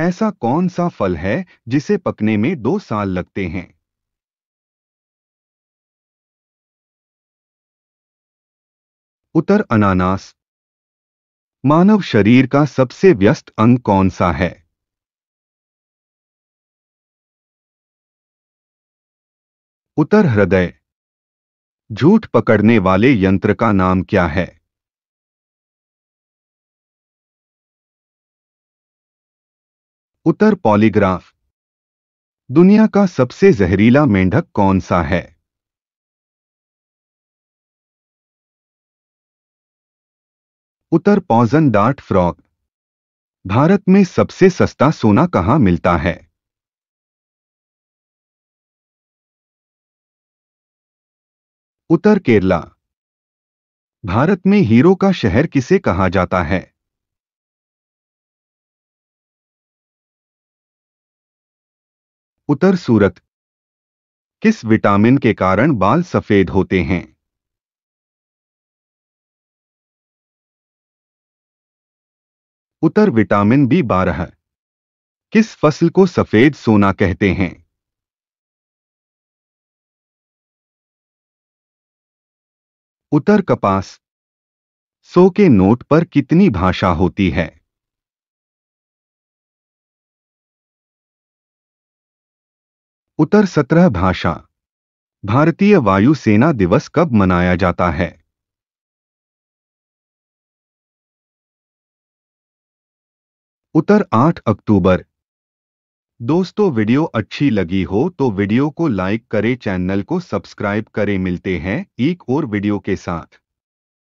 ऐसा कौन सा फल है जिसे पकने में दो साल लगते हैं उत्तर अनानास मानव शरीर का सबसे व्यस्त अंग कौन सा है उत्तर हृदय झूठ पकड़ने वाले यंत्र का नाम क्या है उत्तर पॉलीग्राफ दुनिया का सबसे जहरीला मेंढक कौन सा है उत्तर पॉजन डार्ट फ्रॉक भारत में सबसे सस्ता सोना कहां मिलता है उत्तर केरला भारत में हीरो का शहर किसे कहा जाता है उत्तर सूरत किस विटामिन के कारण बाल सफेद होते हैं उत्तर विटामिन बी बारह किस फसल को सफेद सोना कहते हैं उत्तर कपास सो के नोट पर कितनी भाषा होती है उत्तर सत्रह भाषा भारतीय वायुसेना दिवस कब मनाया जाता है उत्तर आठ अक्टूबर दोस्तों वीडियो अच्छी लगी हो तो वीडियो को लाइक करें चैनल को सब्सक्राइब करें मिलते हैं एक और वीडियो के साथ